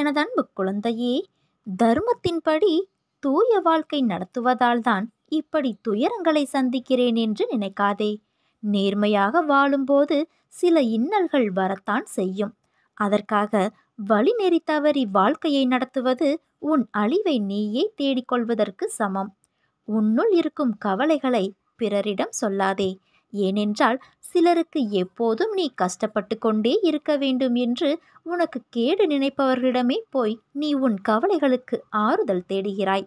எனது அன்பு குழந்தையே தர்மத்தின்படி தூய வாழ்க்கை நடத்துவதால் தான் இப்படி துயரங்களை சந்திக்கிறேன் என்று நினைக்காதே நேர்மையாக வாழும்போது சில இன்னல்கள் வரத்தான் செய்யும் அதற்காக வழிநெறி தவறி வாழ்க்கையை நடத்துவது உன் அழிவை நீயே தேடிக்கொள்வதற்கு சமம் உன்னுள் இருக்கும் கவலைகளை பிறரிடம் சொல்லாதே ஏனென்றால் சிலருக்கு எப்போதும் நீ கஷ்டப்பட்டு கொண்டே இருக்க வேண்டும் என்று உனக்கு கேடு நினைப்பவர்களிடமே போய் நீ உன் கவலைகளுக்கு ஆறுதல் தேடுகிறாய்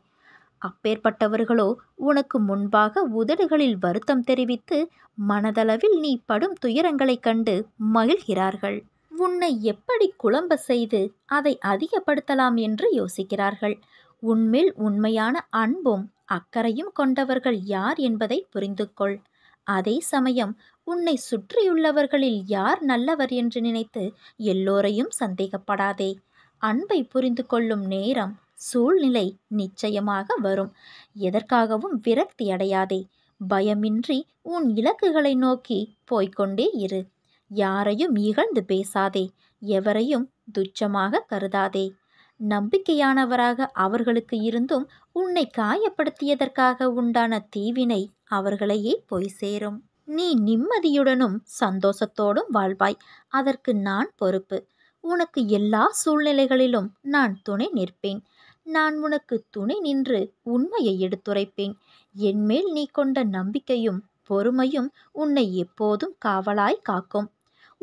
அப்பேற்பட்டவர்களோ உனக்கு முன்பாக உதடுகளில் வருத்தம் தெரிவித்து மனதளவில் நீ படும் துயரங்களைக் கண்டு மகிழ்கிறார்கள் உன்னை எப்படி குழம்ப செய்து அதை அதிகப்படுத்தலாம் என்று யோசிக்கிறார்கள் உன்மேல் உண்மையான அன்பும் அக்கறையும் கொண்டவர்கள் யார் என்பதை புரிந்து கொள் அதே சமயம் உன்னை சுற்றியுள்ளவர்களில் யார் நல்லவர் என்று நினைத்து எல்லோரையும் சந்தேகப்படாதே அன்பை புரிந்து கொள்ளும் நேரம் சூழ்நிலை நிச்சயமாக வரும் எதற்காகவும் விரக்தி அடையாதே பயமின்றி உன் இலக்குகளை நோக்கி போய்கொண்டே இரு யாரையும் இகழ்ந்து பேசாதே எவரையும் துச்சமாக கருதாதே நம்பிக்கையானவராக அவர்களுக்கு இருந்தும் உன்னை காயப்படுத்தியதற்காக உண்டான தீவினை அவர்களையே போய் சேரும் நீ நிம்மதியுடனும் சந்தோஷத்தோடும் வாழ்வாய் அதற்கு நான் பொறுப்பு உனக்கு எல்லா சூழ்நிலைகளிலும் நான் துணை நிற்பேன் நான் உனக்கு துணை நின்று உண்மையை எடுத்துரைப்பேன் என்மேல் நீ கொண்ட நம்பிக்கையும் பொறுமையும் உன்னை எப்போதும் காவலாய் காக்கும்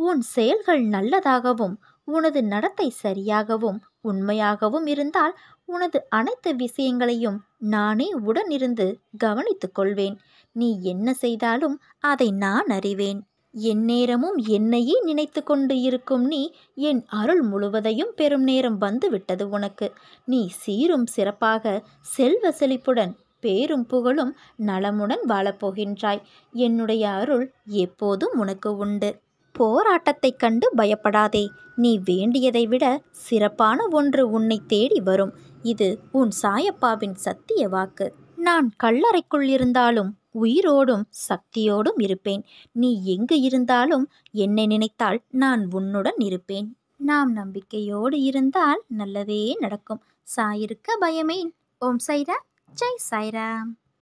உன் செயல்கள் நல்லதாகவும் உனது நடத்தை சரியாகவும் உண்மையாகவும் இருந்தால் உனது அனைத்து விஷயங்களையும் நானே உடனிருந்து கவனித்துக் கொள்வேன் நீ என்ன செய்தாலும் அதை நான் அறிவேன் எந்நேரமும் என்னையே நினைத்து கொண்டு இருக்கும் நீ என் அருள் முழுவதையும் பெரும் நேரம் வந்துவிட்டது உனக்கு நீ சீரும் சிறப்பாக செல்வ செழிப்புடன் பேரும் புகழும் நலமுடன் வாழப்போகின்றாய் என்னுடைய அருள் எப்போதும் உனக்கு உண்டு போராட்டத்தைக் கண்டு பயப்படாதே நீ வேண்டியதை விட சிறப்பான ஒன்று உன்னை தேடி வரும் இது உன் சாயப்பாவின் சத்திய வாக்கு நான் கல்லறைக்குள் இருந்தாலும் உயிரோடும் சக்தியோடும் இருப்பேன் நீ எங்கு இருந்தாலும் என்னை நினைத்தால் நான் உன்னுடன் இருப்பேன் நாம் நம்பிக்கையோடு இருந்தால் நல்லதே நடக்கும் சாயிருக்க பயமேன் ஓம் சைரா ஜெய் சாய்ராம்